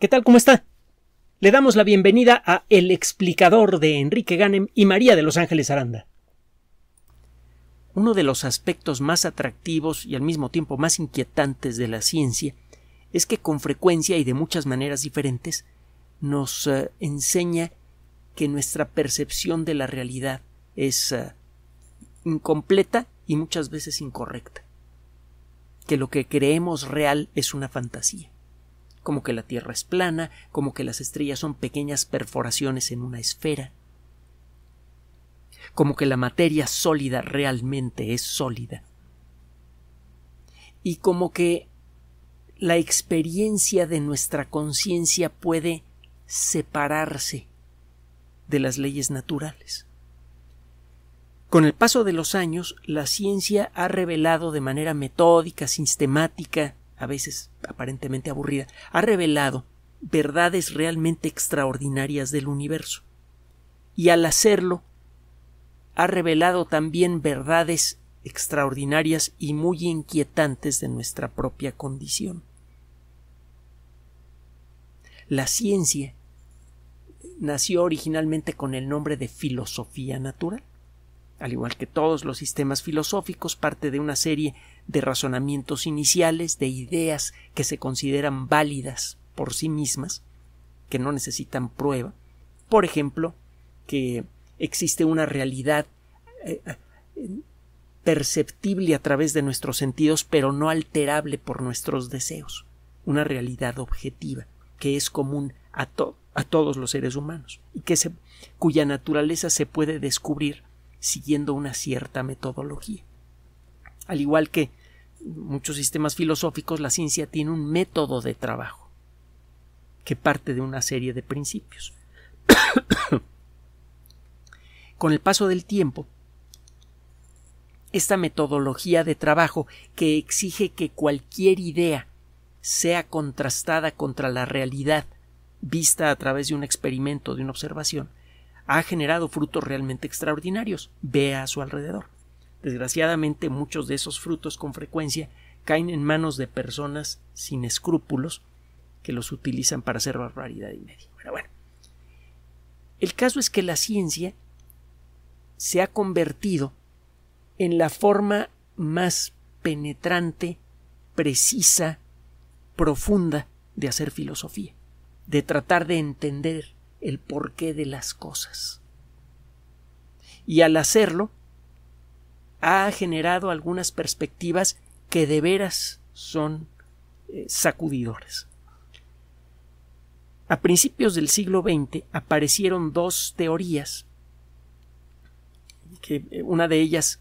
¿Qué tal? ¿Cómo está? Le damos la bienvenida a El explicador de Enrique Ganem y María de Los Ángeles Aranda. Uno de los aspectos más atractivos y al mismo tiempo más inquietantes de la ciencia es que con frecuencia y de muchas maneras diferentes nos eh, enseña que nuestra percepción de la realidad es eh, incompleta y muchas veces incorrecta, que lo que creemos real es una fantasía como que la Tierra es plana, como que las estrellas son pequeñas perforaciones en una esfera, como que la materia sólida realmente es sólida, y como que la experiencia de nuestra conciencia puede separarse de las leyes naturales. Con el paso de los años, la ciencia ha revelado de manera metódica, sistemática, a veces aparentemente aburrida, ha revelado verdades realmente extraordinarias del universo. Y al hacerlo, ha revelado también verdades extraordinarias y muy inquietantes de nuestra propia condición. La ciencia nació originalmente con el nombre de filosofía natural al igual que todos los sistemas filosóficos, parte de una serie de razonamientos iniciales, de ideas que se consideran válidas por sí mismas, que no necesitan prueba. Por ejemplo, que existe una realidad eh, eh, perceptible a través de nuestros sentidos, pero no alterable por nuestros deseos, una realidad objetiva, que es común a, todos los seres humanos, y que cuya naturaleza se puede descubrir siguiendo una cierta metodología. Al igual que muchos sistemas filosóficos, la ciencia tiene un método de trabajo que parte de una serie de principios. Con el paso del tiempo, esta metodología de trabajo que exige que cualquier idea sea contrastada contra la realidad vista a través de un experimento, de una observación, ha generado frutos realmente extraordinarios. Vea a su alrededor. Desgraciadamente muchos de esos frutos con frecuencia caen en manos de personas sin escrúpulos que los utilizan para hacer barbaridad y media. Pero bueno, el caso es que la ciencia se ha convertido en la forma más penetrante, precisa, profunda de hacer filosofía, de tratar de entender el porqué de las cosas. Y al hacerlo, ha generado algunas perspectivas que de veras son eh, sacudidores A principios del siglo XX aparecieron dos teorías, que eh, una de ellas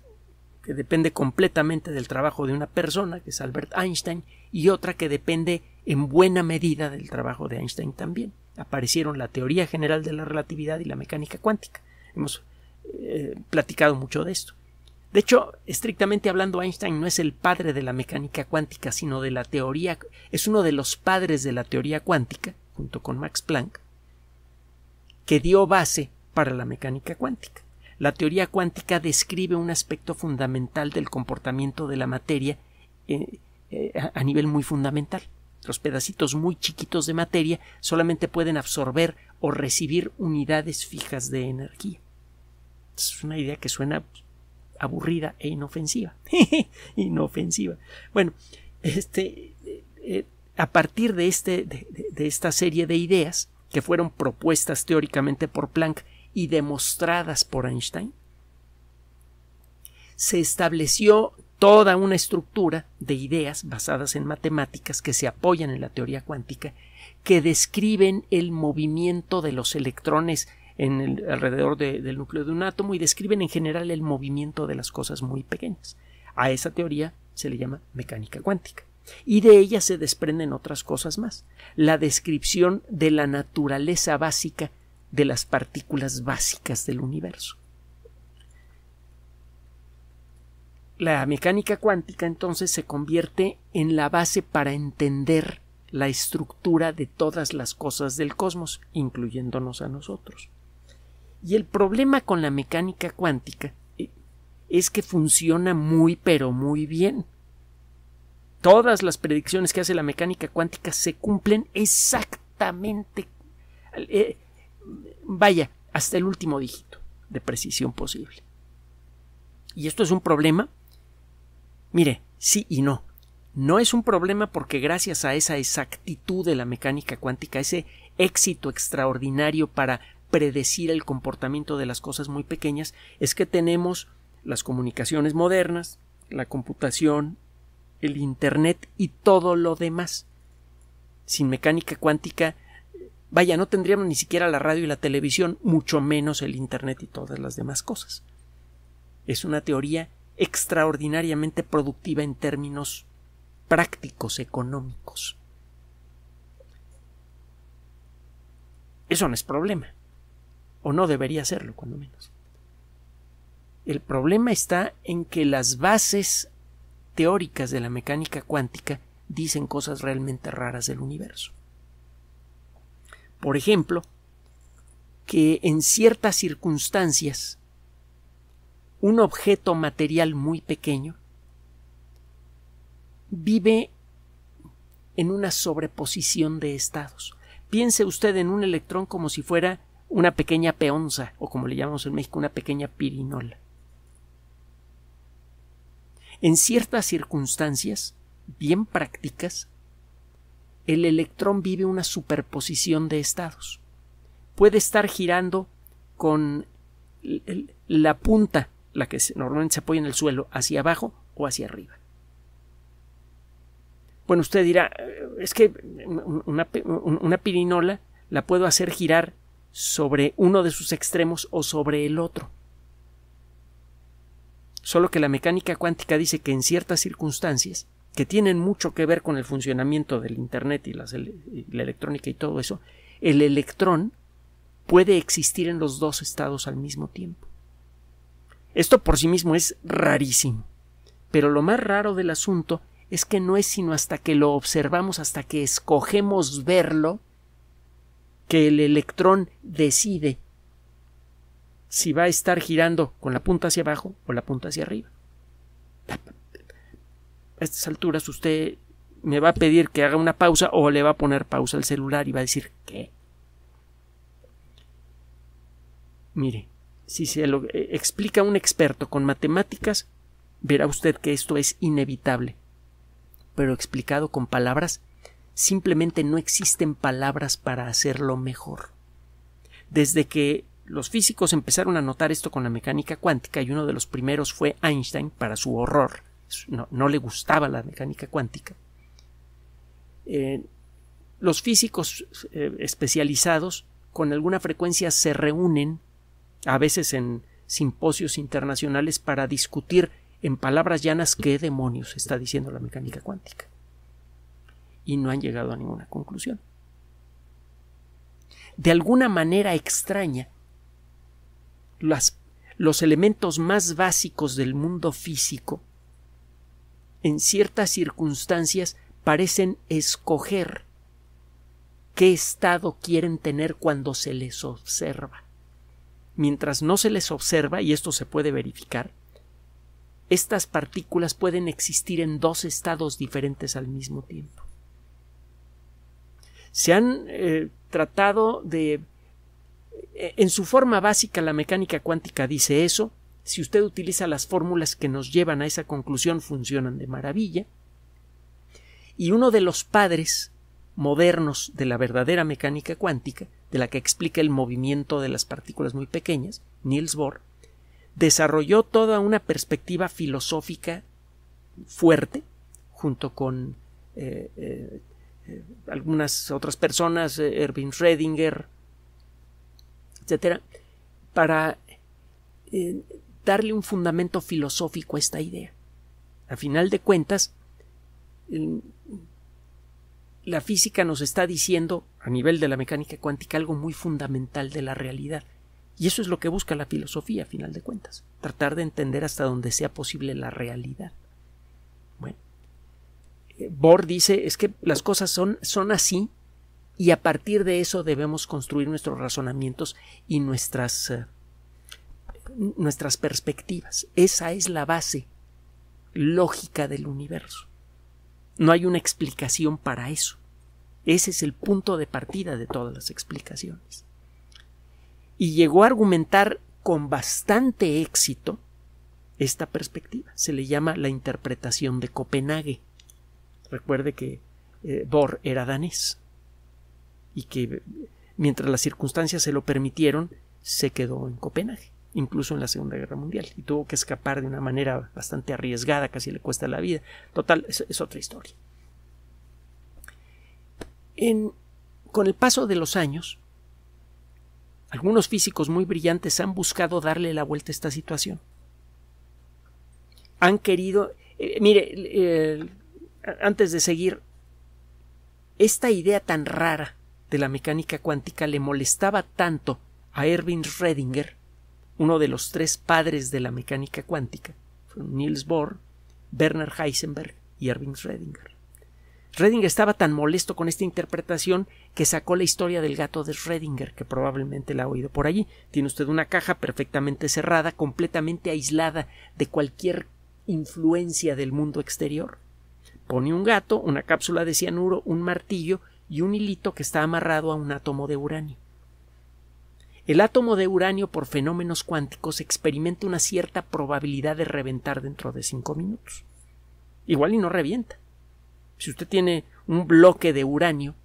que depende completamente del trabajo de una persona, que es Albert Einstein, y otra que depende en buena medida del trabajo de Einstein también aparecieron la teoría general de la relatividad y la mecánica cuántica. Hemos eh, platicado mucho de esto. De hecho, estrictamente hablando, Einstein no es el padre de la mecánica cuántica, sino de la teoría, es uno de los padres de la teoría cuántica, junto con Max Planck, que dio base para la mecánica cuántica. La teoría cuántica describe un aspecto fundamental del comportamiento de la materia eh, eh, a nivel muy fundamental los pedacitos muy chiquitos de materia solamente pueden absorber o recibir unidades fijas de energía. Es una idea que suena aburrida e inofensiva. inofensiva. Bueno, este, eh, eh, a partir de, este, de esta serie de ideas que fueron propuestas teóricamente por Planck y demostradas por Einstein, se estableció toda una estructura de ideas basadas en matemáticas que se apoyan en la teoría cuántica, que describen el movimiento de los electrones en alrededor del núcleo de un átomo y describen en general el movimiento de las cosas muy pequeñas. A esa teoría se le llama mecánica cuántica. Y de ella se desprenden otras cosas más. La descripción de la naturaleza básica de las partículas básicas del universo. La mecánica cuántica entonces se convierte en la base para entender la estructura de todas las cosas del cosmos, incluyéndonos a nosotros. Y el problema con la mecánica cuántica eh, es que funciona muy pero muy bien. Todas las predicciones que hace la mecánica cuántica se cumplen exactamente, eh, vaya, hasta el último dígito de precisión posible. Y esto es un problema Mire, sí y no. No es un problema porque gracias a esa exactitud de la mecánica cuántica, ese éxito extraordinario para predecir el comportamiento de las cosas muy pequeñas, es que tenemos las comunicaciones modernas, la computación, el Internet y todo lo demás. Sin mecánica cuántica, vaya, no tendríamos ni siquiera la radio y la televisión, mucho menos el Internet y todas las demás cosas. Es una teoría extraordinariamente productiva en términos prácticos económicos. Eso no es problema, o no debería serlo, cuando menos. El problema está en que las bases teóricas de la mecánica cuántica dicen cosas realmente raras del universo. Por ejemplo, que en ciertas circunstancias un objeto material muy pequeño, vive en una sobreposición de estados. Piense usted en un electrón como si fuera una pequeña peonza, o como le llamamos en México, una pequeña pirinola. En ciertas circunstancias, bien prácticas, el electrón vive una superposición de estados. Puede estar girando con la punta la que normalmente se apoya en el suelo, hacia abajo o hacia arriba. Bueno, usted dirá, eh, es que una, pirinola la puedo hacer girar sobre uno de sus extremos o sobre el otro. Solo que la mecánica cuántica dice que en ciertas circunstancias, que tienen mucho que ver con el funcionamiento del Internet y la electrónica y todo eso, el electrón puede existir en los dos estados al mismo tiempo. Esto por sí mismo es rarísimo. Pero lo más raro del asunto es que no es sino hasta que lo observamos, hasta que escogemos verlo, que el electrón decide si va a estar girando con la punta hacia abajo o la punta hacia arriba. A estas alturas usted me va a pedir que haga una pausa o le va a poner pausa al celular y va a decir ¿qué? Mire, si se lo eh, explica un experto con matemáticas, verá usted que esto es inevitable. Pero explicado con palabras, simplemente no existen palabras para hacerlo mejor. Desde que los físicos empezaron a notar esto con la mecánica cuántica, y uno de los primeros fue Einstein, para su horror, no, le gustaba la mecánica cuántica, eh, los físicos eh, especializados con alguna frecuencia se reúnen a veces en simposios internacionales para discutir en palabras llanas qué demonios está diciendo la mecánica cuántica. Y no han llegado a ninguna conclusión. De alguna manera extraña, las, los elementos más básicos del mundo físico, en ciertas circunstancias, parecen escoger qué estado quieren tener cuando se les observa mientras no se les observa, y esto se puede verificar, estas partículas pueden existir en dos estados diferentes al mismo tiempo. Se han eh, tratado de... Eh, en su forma básica la mecánica cuántica dice eso. Si usted utiliza las fórmulas que nos llevan a esa conclusión funcionan de maravilla. Y uno de los padres modernos de la verdadera mecánica cuántica, de la que explica el movimiento de las partículas muy pequeñas, Niels Bohr, desarrolló toda una perspectiva filosófica fuerte, junto con eh, eh, eh, algunas otras personas, Erwin Schrödinger, etc., para darle un fundamento filosófico a esta idea. A final de cuentas, la física nos está diciendo, a nivel de la mecánica cuántica, algo muy fundamental de la realidad. Y eso es lo que busca la filosofía, a final de cuentas, tratar de entender hasta donde sea posible la realidad. Bueno, eh, Bohr dice, es que las cosas son, son así y a partir de eso debemos construir nuestros razonamientos y nuestras, eh, nuestras perspectivas. Esa es la base lógica del universo. No hay una explicación para eso. Ese es el punto de partida de todas las explicaciones. Y llegó a argumentar con bastante éxito esta perspectiva. Se le llama la interpretación de Copenhague. Recuerde que eh, Bohr era danés y que mientras las circunstancias se lo permitieron, se quedó en Copenhague incluso en la Segunda Guerra Mundial, y tuvo que escapar de una manera bastante arriesgada, casi le cuesta la vida. Total, es, otra historia. con el paso de los años, algunos físicos muy brillantes han buscado darle la vuelta a esta situación. Han querido, eh, mire, eh, antes de seguir, esta idea tan rara de la mecánica cuántica le molestaba tanto a Erwin Redinger uno de los tres padres de la mecánica cuántica, fueron Niels Bohr, Werner Heisenberg y Erwin Schrödinger. Schrödinger estaba tan molesto con esta interpretación que sacó la historia del gato de Schrödinger, que probablemente la ha oído por allí. Tiene usted una caja perfectamente cerrada, completamente aislada de cualquier influencia del mundo exterior. Pone un gato, una cápsula de cianuro, un martillo y un hilito que está amarrado a un átomo de uranio. El átomo de uranio por fenómenos cuánticos experimenta una cierta probabilidad de reventar dentro de cinco minutos. Igual y no revienta. Si usted tiene un bloque de uranio,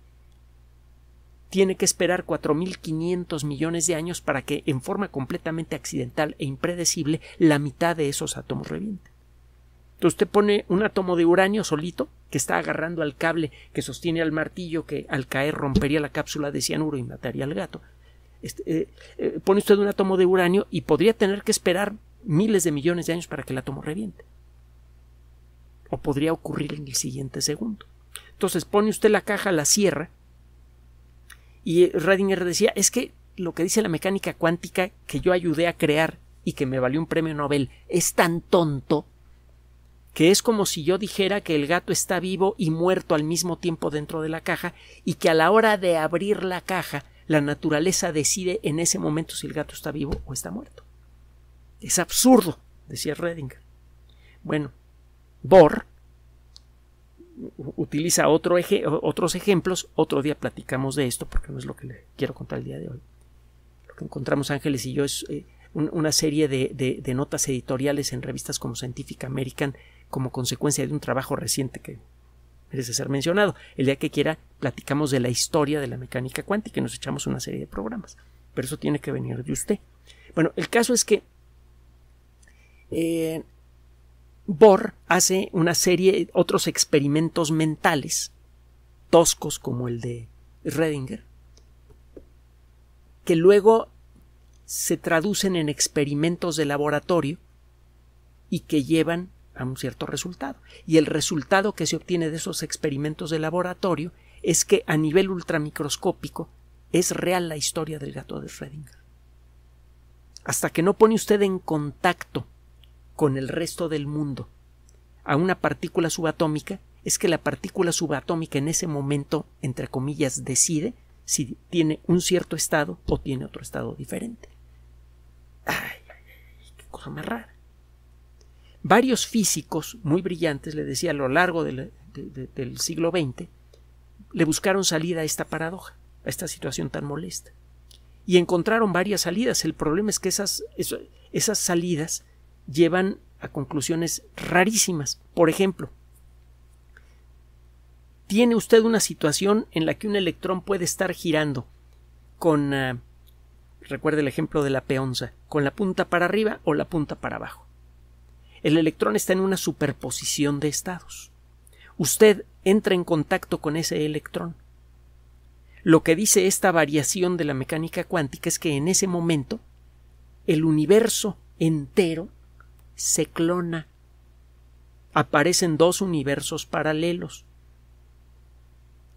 tiene que esperar 4.500 millones de años para que, en forma completamente accidental e impredecible, la mitad de esos átomos revienten. Entonces usted pone un átomo de uranio solito, que está agarrando al cable que sostiene al martillo que al caer rompería la cápsula de cianuro y mataría al gato. Este, eh, eh, pone usted un átomo de uranio y podría tener que esperar miles de millones de años para que el átomo reviente. O podría ocurrir en el siguiente segundo. Entonces pone usted la caja, la cierra. Y eh, Redinger decía, es que lo que dice la mecánica cuántica que yo ayudé a crear y que me valió un premio Nobel es tan tonto que es como si yo dijera que el gato está vivo y muerto al mismo tiempo dentro de la caja y que a la hora de abrir la caja la naturaleza decide en ese momento si el gato está vivo o está muerto. Es absurdo, decía Redinger. Bueno, Bohr utiliza otro eje, otros ejemplos, otro día platicamos de esto porque no es lo que le quiero contar el día de hoy. Lo que encontramos Ángeles y yo es eh, una serie de, de, notas editoriales en revistas como Scientific American como consecuencia de un trabajo reciente que merece ser mencionado. El día que quiera platicamos de la historia de la mecánica cuántica y nos echamos una serie de programas. Pero eso tiene que venir de usted. Bueno, el caso es que eh, Bohr hace una serie, otros experimentos mentales, toscos como el de Redinger, que luego se traducen en experimentos de laboratorio y que llevan a un cierto resultado. Y el resultado que se obtiene de esos experimentos de laboratorio es que a nivel ultramicroscópico es real la historia del gato de Schrödinger. Hasta que no pone usted en contacto con el resto del mundo a una partícula subatómica, es que la partícula subatómica en ese momento, entre comillas, decide si tiene un cierto estado o tiene otro estado diferente. Ay, qué cosa más rara. Varios físicos muy brillantes, le decía, a lo largo del, del siglo XX, le buscaron salida a esta paradoja, a esta situación tan molesta. Y encontraron varias salidas. El problema es que esas, esas salidas llevan a conclusiones rarísimas. Por ejemplo, tiene usted una situación en la que un electrón puede estar girando con, ah, recuerde el ejemplo de la peonza, con la punta para arriba o la punta para abajo. El electrón está en una superposición de estados. Usted entra en contacto con ese electrón. Lo que dice esta variación de la mecánica cuántica es que en ese momento el universo entero se clona. Aparecen dos universos paralelos.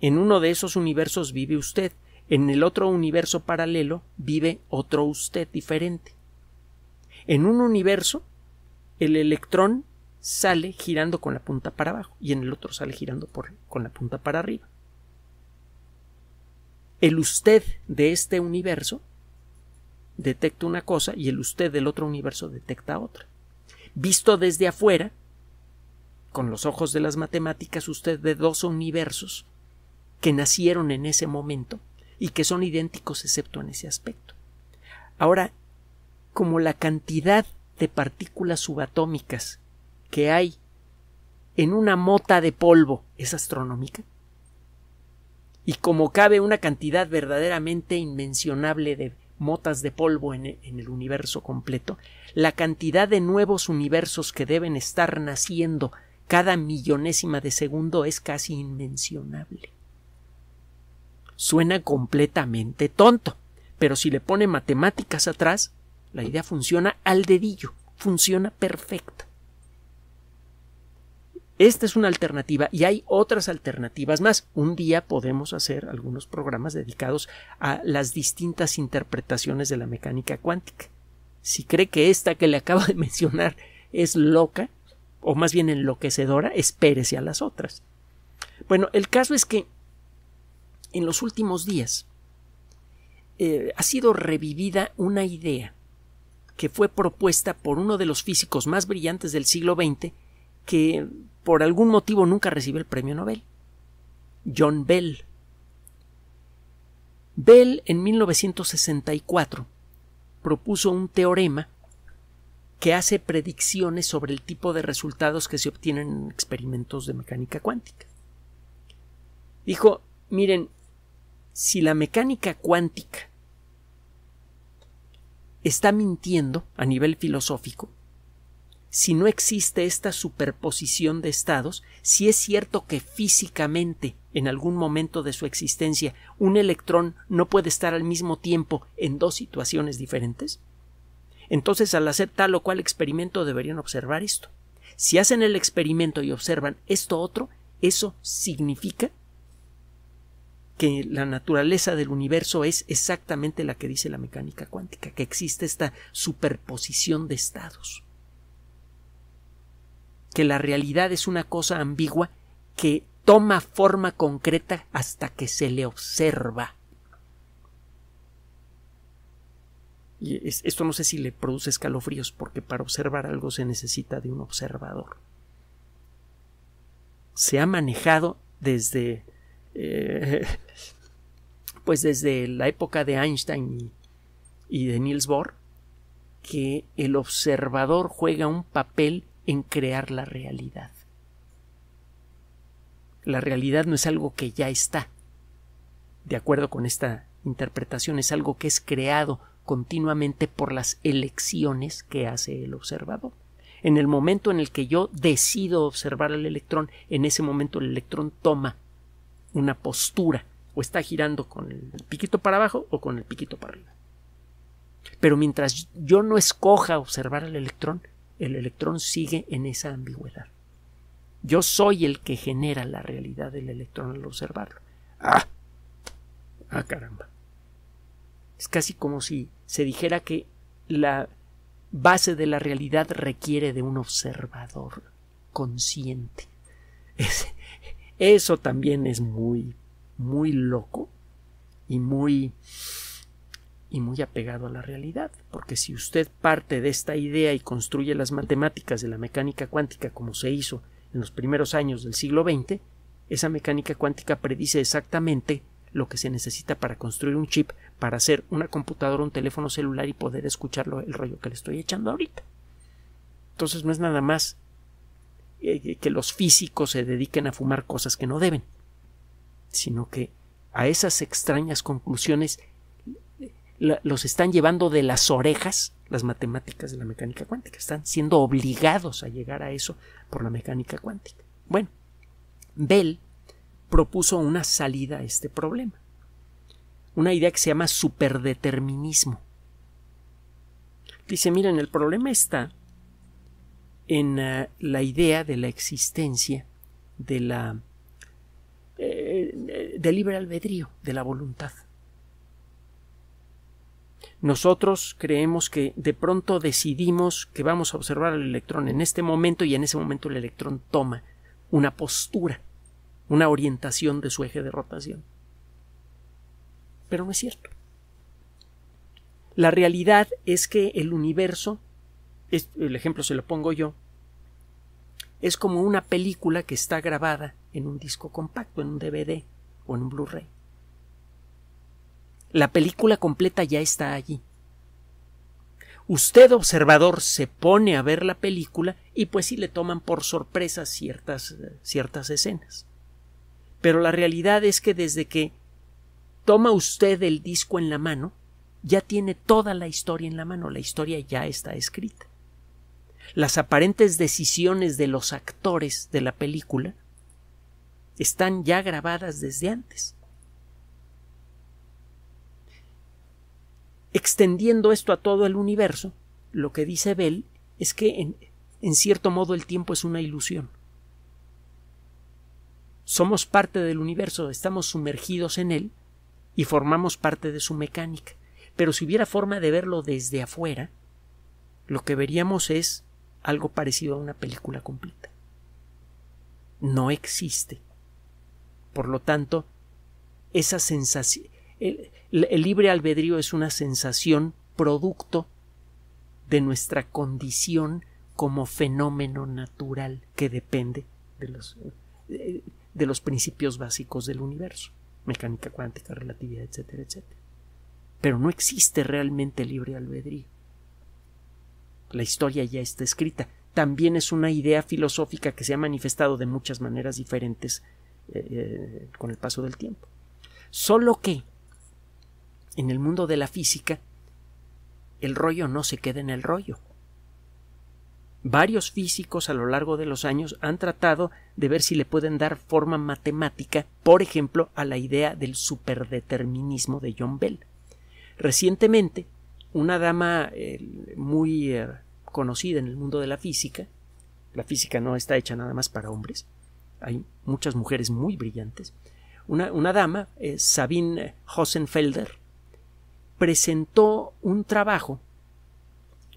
En uno de esos universos vive usted, en el otro universo paralelo vive otro usted diferente. En un universo, el electrón sale girando con la punta para abajo y en el otro sale girando con la punta para arriba. El usted de este universo detecta una cosa y el usted del otro universo detecta otra. Visto desde afuera, con los ojos de las matemáticas, usted de dos universos que nacieron en ese momento y que son idénticos excepto en ese aspecto. Ahora, como la cantidad de partículas subatómicas que hay en una mota de polvo es astronómica? Y como cabe una cantidad verdaderamente inmencionable de motas de polvo e, en, el universo completo, la cantidad de nuevos universos que deben estar naciendo cada millonésima de segundo es casi inmencionable. Suena completamente tonto, pero si le pone matemáticas atrás, la idea funciona al dedillo, funciona perfecta. Esta es una alternativa y hay otras alternativas más. Un día podemos hacer algunos programas dedicados a las distintas interpretaciones de la mecánica cuántica. Si cree que esta que le acabo de mencionar es loca, o más bien enloquecedora, espérese a las otras. Bueno, el caso es que en los últimos días eh, ha sido revivida una idea que fue propuesta por uno de los físicos más brillantes del siglo XX, que por algún motivo nunca recibió el premio Nobel, John Bell. Bell en 1964 propuso un teorema que hace predicciones sobre el tipo de resultados que se obtienen en experimentos de mecánica cuántica. Dijo, miren, si la mecánica cuántica está mintiendo a nivel filosófico, si no existe esta superposición de estados, si es cierto que físicamente, en algún momento de su existencia, un electrón no puede estar al mismo tiempo en dos situaciones diferentes, entonces al hacer tal o cual experimento deberían observar esto. Si hacen el experimento y observan esto otro, eso significa que la naturaleza del universo es exactamente la que dice la mecánica cuántica, que existe esta superposición de estados que la realidad es una cosa ambigua que toma forma concreta hasta que se le observa. Y esto no sé si le produce escalofríos, porque para observar algo se necesita de un observador. Se ha manejado desde. Eh, pues desde la época de Einstein y, y de Niels Bohr, que el observador juega un papel en crear la realidad. La realidad no es algo que ya está. De acuerdo con esta interpretación, es algo que es creado continuamente por las elecciones que hace el observador. En el momento en el que yo decido observar al electrón, en ese momento el electrón toma una postura, o está girando con el piquito para abajo o con el piquito para arriba. Pero mientras yo no escoja observar al electrón, el electrón sigue en esa ambigüedad. Yo soy el que genera la realidad del electrón al observarlo. ¡Ah! ¡Ah, caramba! Es casi como si se dijera que la base de la realidad requiere de un observador consciente. eso también es muy, muy loco y muy y muy apegado a la realidad, porque si usted parte de esta idea y construye las matemáticas de la mecánica cuántica como se hizo en los primeros años del siglo XX, esa mecánica cuántica predice exactamente lo que se necesita para construir un chip, para hacer una computadora, un teléfono celular y poder escucharlo el rollo que le estoy echando ahorita. Entonces no es nada más eh, que los físicos se dediquen a fumar cosas que no deben, sino que a esas extrañas conclusiones los están llevando de las orejas las matemáticas de la mecánica cuántica. Están siendo obligados a llegar a eso por la mecánica cuántica. Bueno, Bell propuso una salida a este problema. Una idea que se llama superdeterminismo. Dice, miren, el problema está en eh, la idea de la existencia de la eh, eh, del libre albedrío, de la voluntad nosotros creemos que de pronto decidimos que vamos a observar al electrón en este momento y en ese momento el electrón toma una postura, una orientación de su eje de rotación. Pero no es cierto. La realidad es que el universo, el ejemplo se lo pongo yo, es como una película que está grabada en un disco compacto, en un DVD o en un Blu-ray. La película completa ya está allí. Usted, observador, se pone a ver la película y pues sí le toman por sorpresa ciertas, eh, ciertas escenas. Pero la realidad es que desde que toma usted el disco en la mano, ya tiene toda la historia en la mano, la historia ya está escrita. Las aparentes decisiones de los actores de la película están ya grabadas desde antes. Extendiendo esto a todo el universo, lo que dice Bell es que en, cierto modo el tiempo es una ilusión. Somos parte del universo, estamos sumergidos en él y formamos parte de su mecánica. Pero si hubiera forma de verlo desde afuera, lo que veríamos es algo parecido a una película completa. No existe. Por lo tanto, esa sensación, el libre albedrío es una sensación producto de nuestra condición como fenómeno natural que depende de los, eh, de los principios básicos del universo, mecánica cuántica, relatividad, etcétera, etcétera. Pero no existe realmente libre albedrío. La historia ya está escrita. También es una idea filosófica que se ha manifestado de muchas maneras diferentes eh, eh, con el paso del tiempo. Solo que en el mundo de la física, el rollo no se queda en el rollo. Varios físicos a lo largo de los años han tratado de ver si le pueden dar forma matemática, por ejemplo, a la idea del superdeterminismo de John Bell. Recientemente, una dama eh, muy eh, conocida en el mundo de la física, la física no está hecha nada más para hombres, hay muchas mujeres muy brillantes, una, dama, eh, Sabine Hosenfelder, presentó un trabajo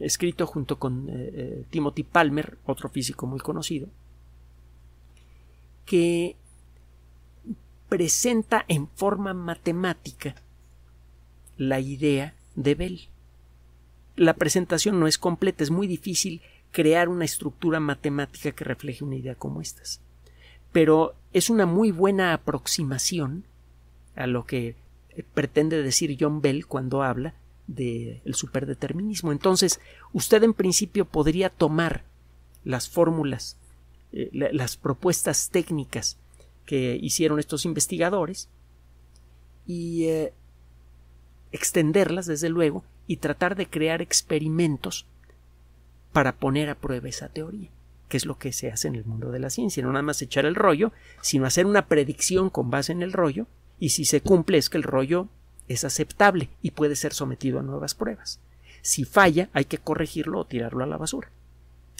escrito junto con eh, eh, Timothy Palmer, otro físico muy conocido, que presenta en forma matemática la idea de Bell. La presentación no es completa, es muy difícil crear una estructura matemática que refleje una idea como estas. Pero es una muy buena aproximación a lo que pretende decir John Bell cuando habla del superdeterminismo. Entonces, usted en principio podría tomar las fórmulas, eh, las propuestas técnicas que hicieron estos investigadores y eh, extenderlas, desde luego, y tratar de crear experimentos para poner a prueba esa teoría, que es lo que se hace en el mundo de la ciencia, no nada más echar el rollo, sino hacer una predicción con base en el rollo y si se cumple es que el rollo es aceptable y puede ser sometido a nuevas pruebas. Si falla, hay que corregirlo o tirarlo a la basura.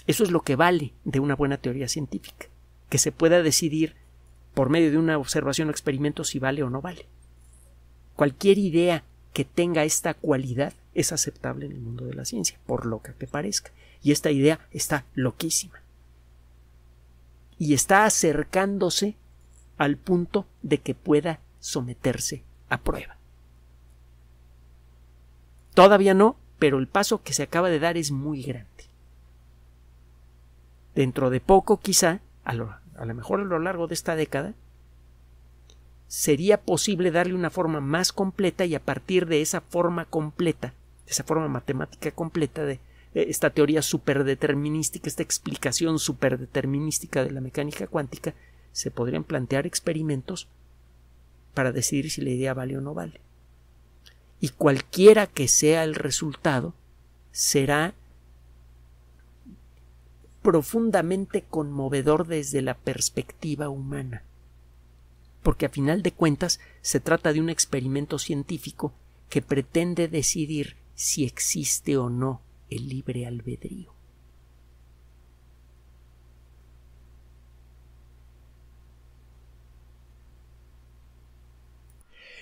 Eso es lo que vale de una buena teoría científica, que se pueda decidir por medio de una observación o experimento si vale o no vale. Cualquier idea que tenga esta cualidad es aceptable en el mundo de la ciencia, por lo que parezca. Y esta idea está loquísima. Y está acercándose al punto de que pueda someterse a prueba. Todavía no, pero el paso que se acaba de dar es muy grande. Dentro de poco, quizá, a lo, mejor a lo largo de esta década, sería posible darle una forma más completa y a partir de esa forma completa, de esa forma matemática completa de eh, esta teoría superdeterminística, esta explicación superdeterminística de la mecánica cuántica, se podrían plantear experimentos para decidir si la idea vale o no vale. Y cualquiera que sea el resultado, será profundamente conmovedor desde la perspectiva humana. Porque a final de cuentas se trata de un experimento científico que pretende decidir si existe o no el libre albedrío.